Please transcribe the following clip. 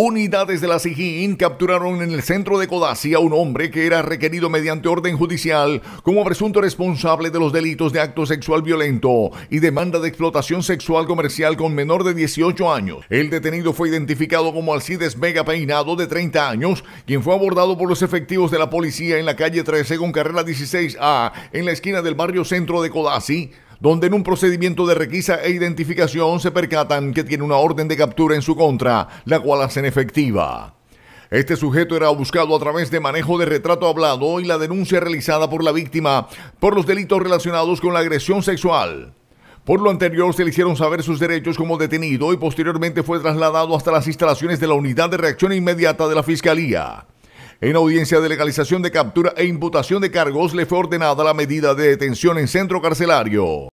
Unidades de la SIGIN capturaron en el centro de Codazzi a un hombre que era requerido mediante orden judicial como presunto responsable de los delitos de acto sexual violento y demanda de explotación sexual comercial con menor de 18 años. El detenido fue identificado como Alcides Vega Peinado, de 30 años, quien fue abordado por los efectivos de la policía en la calle 13 con carrera 16A, en la esquina del barrio centro de Codazzi donde en un procedimiento de requisa e identificación se percatan que tiene una orden de captura en su contra, la cual hacen efectiva. Este sujeto era buscado a través de manejo de retrato hablado y la denuncia realizada por la víctima por los delitos relacionados con la agresión sexual. Por lo anterior se le hicieron saber sus derechos como detenido y posteriormente fue trasladado hasta las instalaciones de la Unidad de Reacción Inmediata de la Fiscalía. En audiencia de legalización de captura e imputación de cargos le fue ordenada la medida de detención en centro carcelario.